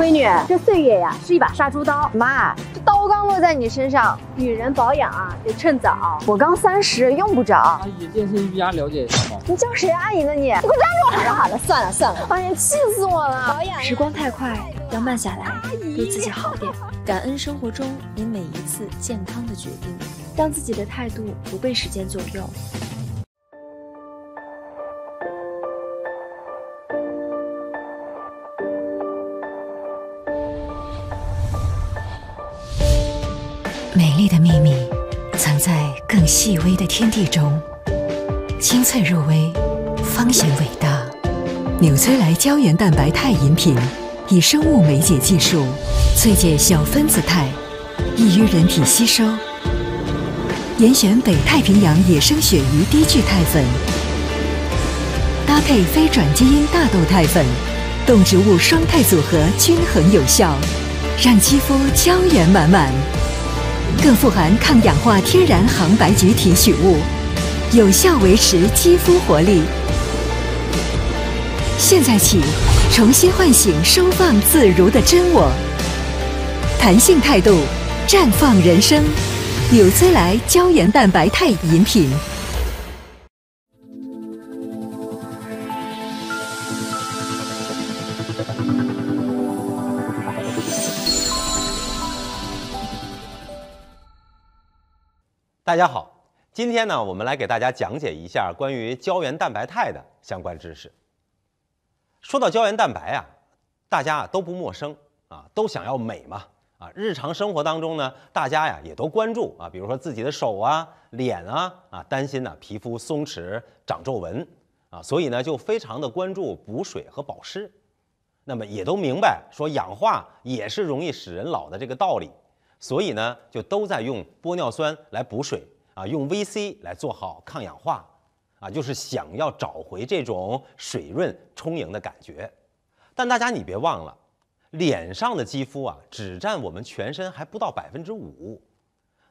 闺女，这岁月呀是一把杀猪刀。妈，这刀刚落在你身上，女人保养啊得趁早。我刚三十，用不着。阿姨，健身瑜伽了解一下吗？你叫谁阿姨呢你？你给我站住！好了，算了算了，哎呀，气死我了！时光太快，要慢下来。对自己好点，感恩生活中你每一次健康的决定，让自己的态度不被时间左右。细微的天地中，精粹入微，方显伟大。纽崔莱胶原蛋白肽饮品，以生物酶解技术，萃取小分子肽，易于人体吸收。严选北太平洋野生鳕鱼低聚肽粉，搭配非转基因大豆肽粉，动植物双肽组合均衡有效，让肌肤胶原满满。更富含抗氧化天然杭白菊提取物，有效维持肌肤活力。现在起，重新唤醒收放自如的真我，弹性态度，绽放人生。纽崔莱胶原蛋白肽饮品。大家好，今天呢，我们来给大家讲解一下关于胶原蛋白肽的相关知识。说到胶原蛋白啊，大家啊都不陌生啊，都想要美嘛啊。日常生活当中呢，大家呀也都关注啊，比如说自己的手啊、脸啊啊，担心呢皮肤松弛、长皱纹啊，所以呢就非常的关注补水和保湿。那么也都明白说氧化也是容易使人老的这个道理。所以呢，就都在用玻尿酸来补水啊，用 V C 来做好抗氧化啊，就是想要找回这种水润充盈的感觉。但大家你别忘了，脸上的肌肤啊，只占我们全身还不到百分之五，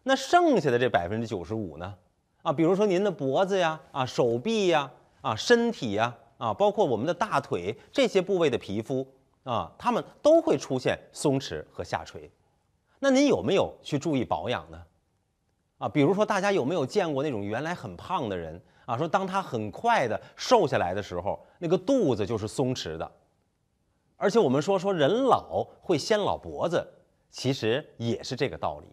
那剩下的这百分之九十五呢？啊，比如说您的脖子呀、啊手臂呀、啊身体呀、啊包括我们的大腿这些部位的皮肤啊，它们都会出现松弛和下垂。那您有没有去注意保养呢？啊，比如说大家有没有见过那种原来很胖的人啊？说当他很快的瘦下来的时候，那个肚子就是松弛的。而且我们说说人老会先老脖子，其实也是这个道理。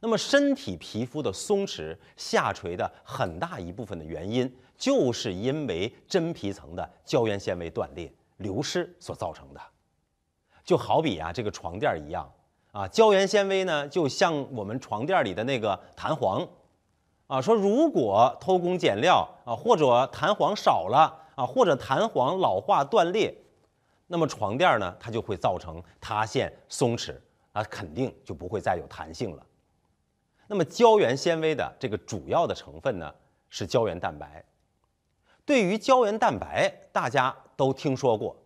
那么身体皮肤的松弛下垂的很大一部分的原因，就是因为真皮层的胶原纤维断裂流失所造成的。就好比啊这个床垫一样。啊，胶原纤维呢，就像我们床垫里的那个弹簧，啊，说如果偷工减料啊，或者弹簧少了啊，或者弹簧老化断裂，那么床垫呢，它就会造成塌陷、松弛啊，肯定就不会再有弹性了。那么胶原纤维的这个主要的成分呢，是胶原蛋白。对于胶原蛋白，大家都听说过，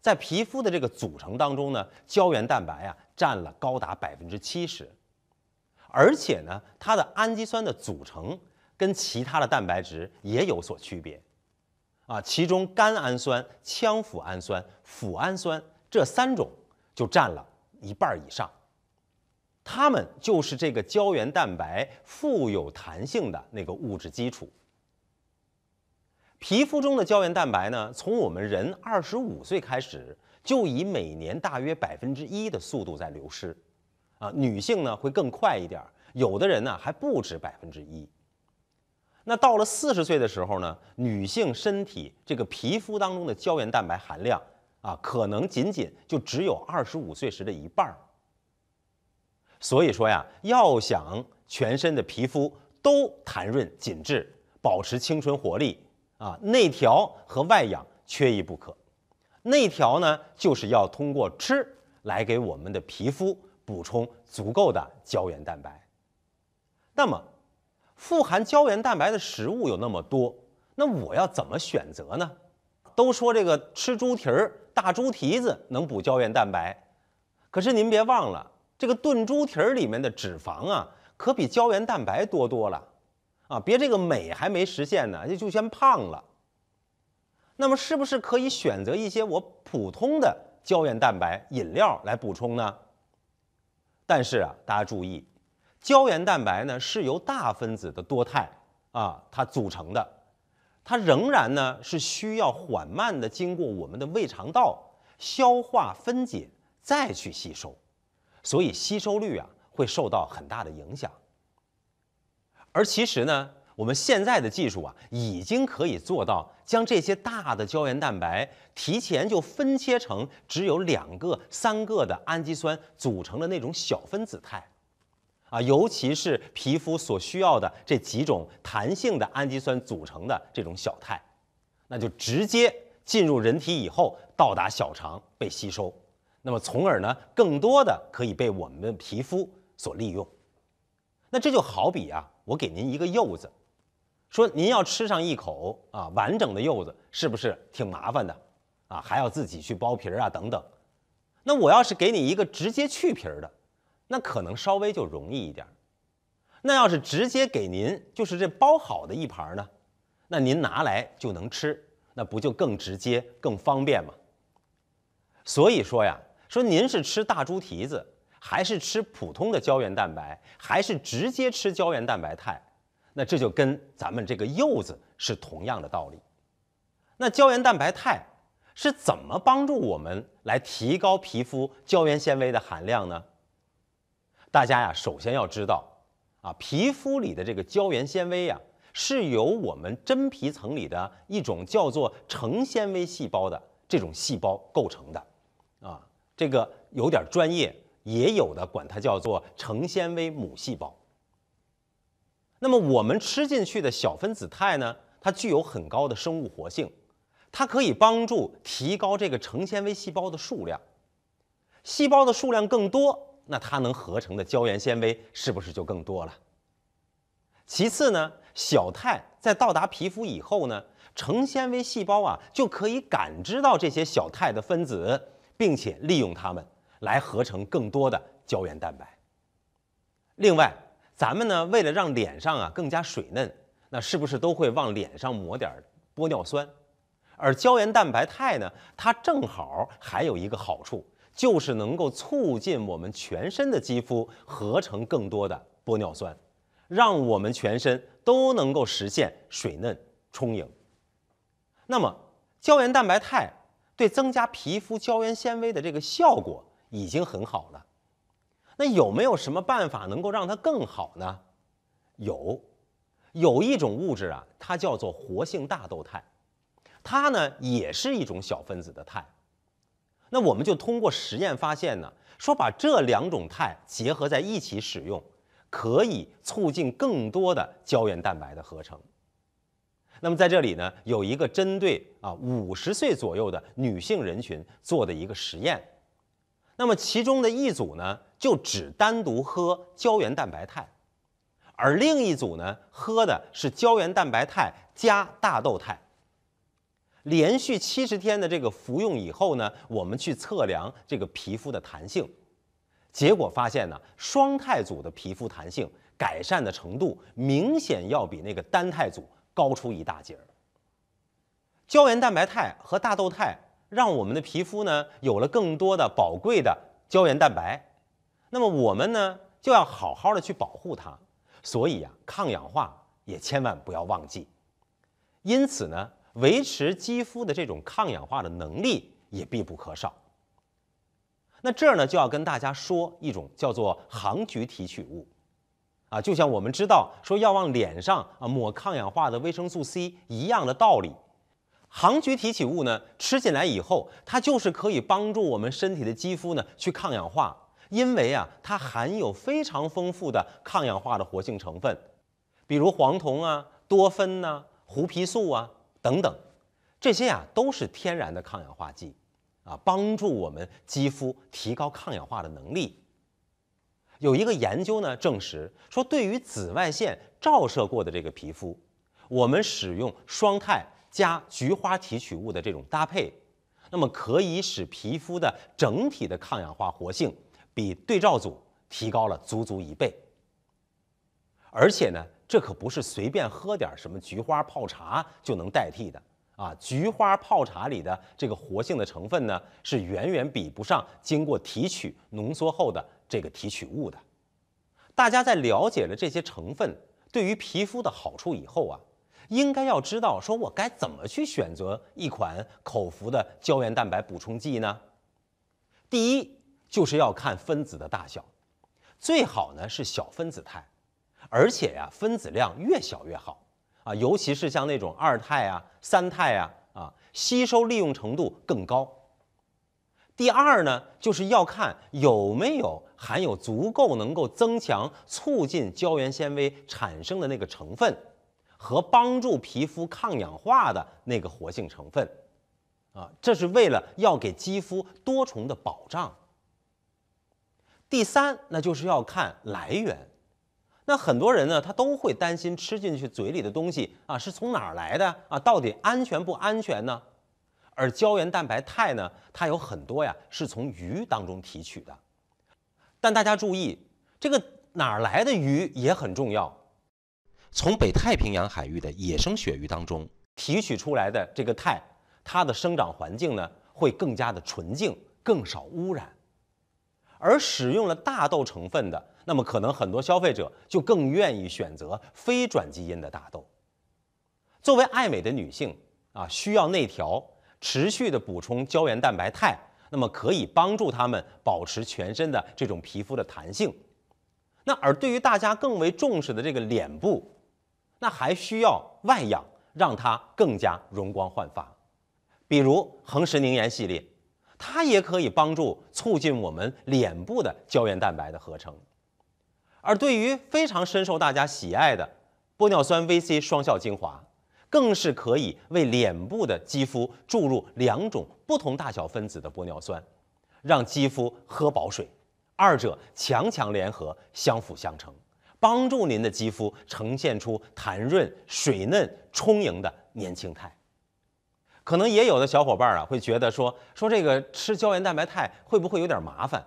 在皮肤的这个组成当中呢，胶原蛋白啊。占了高达百分之七十，而且呢，它的氨基酸的组成跟其他的蛋白质也有所区别，啊，其中甘氨酸、羟脯氨酸、脯氨酸这三种就占了一半以上，它们就是这个胶原蛋白富有弹性的那个物质基础。皮肤中的胶原蛋白呢，从我们人二十五岁开始。就以每年大约百分之一的速度在流失，啊，女性呢会更快一点有的人呢还不止百分之一。那到了四十岁的时候呢，女性身体这个皮肤当中的胶原蛋白含量啊，可能仅仅就只有二十五岁时的一半儿。所以说呀，要想全身的皮肤都弹润紧致，保持青春活力啊，内调和外养缺一不可。内调呢，就是要通过吃来给我们的皮肤补充足够的胶原蛋白。那么，富含胶原蛋白的食物有那么多，那我要怎么选择呢？都说这个吃猪蹄儿、大猪蹄子能补胶原蛋白，可是您别忘了，这个炖猪蹄儿里面的脂肪啊，可比胶原蛋白多多了啊！别这个美还没实现呢，就先胖了。那么是不是可以选择一些我普通的胶原蛋白饮料来补充呢？但是啊，大家注意，胶原蛋白呢是由大分子的多肽啊它组成的，它仍然呢是需要缓慢的经过我们的胃肠道消化分解再去吸收，所以吸收率啊会受到很大的影响。而其实呢。我们现在的技术啊，已经可以做到将这些大的胶原蛋白提前就分切成只有两个、三个的氨基酸组成的那种小分子肽，啊，尤其是皮肤所需要的这几种弹性的氨基酸组成的这种小肽，那就直接进入人体以后到达小肠被吸收，那么从而呢，更多的可以被我们的皮肤所利用。那这就好比啊，我给您一个柚子。说您要吃上一口啊完整的柚子，是不是挺麻烦的啊？还要自己去剥皮啊等等。那我要是给你一个直接去皮的，那可能稍微就容易一点。那要是直接给您就是这包好的一盘呢，那您拿来就能吃，那不就更直接更方便吗？所以说呀，说您是吃大猪蹄子，还是吃普通的胶原蛋白，还是直接吃胶原蛋白肽？那这就跟咱们这个柚子是同样的道理。那胶原蛋白肽是怎么帮助我们来提高皮肤胶原纤维的含量呢？大家呀，首先要知道啊，皮肤里的这个胶原纤维呀，是由我们真皮层里的一种叫做成纤维细胞的这种细胞构成的。啊，这个有点专业，也有的管它叫做成纤维母细胞。那么我们吃进去的小分子肽呢，它具有很高的生物活性，它可以帮助提高这个成纤维细胞的数量，细胞的数量更多，那它能合成的胶原纤维是不是就更多了？其次呢，小肽在到达皮肤以后呢，成纤维细胞啊就可以感知到这些小肽的分子，并且利用它们来合成更多的胶原蛋白。另外。咱们呢，为了让脸上啊更加水嫩，那是不是都会往脸上抹点玻尿酸？而胶原蛋白肽呢，它正好还有一个好处，就是能够促进我们全身的肌肤合成更多的玻尿酸，让我们全身都能够实现水嫩充盈。那么，胶原蛋白肽对增加皮肤胶原纤维的这个效果已经很好了。那有没有什么办法能够让它更好呢？有，有一种物质啊，它叫做活性大豆肽，它呢也是一种小分子的肽。那我们就通过实验发现呢，说把这两种肽结合在一起使用，可以促进更多的胶原蛋白的合成。那么在这里呢，有一个针对啊五十岁左右的女性人群做的一个实验。那么其中的一组呢，就只单独喝胶原蛋白肽，而另一组呢，喝的是胶原蛋白肽加大豆肽。连续七十天的这个服用以后呢，我们去测量这个皮肤的弹性，结果发现呢，双肽组的皮肤弹性改善的程度明显要比那个单肽组高出一大截儿。胶原蛋白肽和大豆肽。让我们的皮肤呢有了更多的宝贵的胶原蛋白，那么我们呢就要好好的去保护它。所以呀，抗氧化也千万不要忘记。因此呢，维持肌肤的这种抗氧化的能力也必不可少。那这儿呢，就要跟大家说一种叫做杭菊提取物啊，就像我们知道说要往脸上啊抹抗氧化的维生素 C 一样的道理。杭菊提取物呢，吃进来以后，它就是可以帮助我们身体的肌肤呢去抗氧化，因为啊，它含有非常丰富的抗氧化的活性成分，比如黄酮啊、多酚呐、胡皮素啊等等，这些啊都是天然的抗氧化剂，啊，帮助我们肌肤提高抗氧化的能力。有一个研究呢证实说，对于紫外线照射过的这个皮肤，我们使用双肽。加菊花提取物的这种搭配，那么可以使皮肤的整体的抗氧化活性比对照组提高了足足一倍。而且呢，这可不是随便喝点什么菊花泡茶就能代替的啊！菊花泡茶里的这个活性的成分呢，是远远比不上经过提取浓缩后的这个提取物的。大家在了解了这些成分对于皮肤的好处以后啊。应该要知道，说我该怎么去选择一款口服的胶原蛋白补充剂呢？第一，就是要看分子的大小，最好呢是小分子肽，而且呀，分子量越小越好啊，尤其是像那种二肽啊、三肽啊，啊，吸收利用程度更高。第二呢，就是要看有没有含有足够能够增强、促进胶原纤维产生的那个成分。和帮助皮肤抗氧化的那个活性成分，啊，这是为了要给肌肤多重的保障。第三，那就是要看来源。那很多人呢，他都会担心吃进去嘴里的东西啊，是从哪儿来的啊？到底安全不安全呢？而胶原蛋白肽呢，它有很多呀，是从鱼当中提取的。但大家注意，这个哪儿来的鱼也很重要。从北太平洋海域的野生鳕鱼当中提取出来的这个肽，它的生长环境呢会更加的纯净，更少污染。而使用了大豆成分的，那么可能很多消费者就更愿意选择非转基因的大豆。作为爱美的女性啊，需要内调，持续的补充胶原蛋白肽，那么可以帮助她们保持全身的这种皮肤的弹性。那而对于大家更为重视的这个脸部，那还需要外养，让它更加容光焕发。比如恒石凝颜系列，它也可以帮助促进我们脸部的胶原蛋白的合成。而对于非常深受大家喜爱的玻尿酸 V C 双效精华，更是可以为脸部的肌肤注入两种不同大小分子的玻尿酸，让肌肤喝饱水。二者强强联合，相辅相成。帮助您的肌肤呈现出弹润、水嫩、充盈的年轻态。可能也有的小伙伴啊会觉得说说这个吃胶原蛋白肽会不会有点麻烦？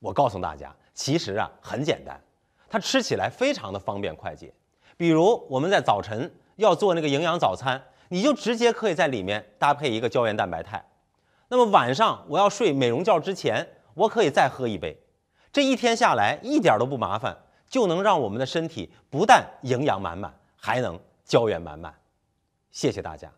我告诉大家，其实啊很简单，它吃起来非常的方便快捷。比如我们在早晨要做那个营养早餐，你就直接可以在里面搭配一个胶原蛋白肽。那么晚上我要睡美容觉之前，我可以再喝一杯，这一天下来一点都不麻烦。就能让我们的身体不但营养满满，还能胶原满满。谢谢大家。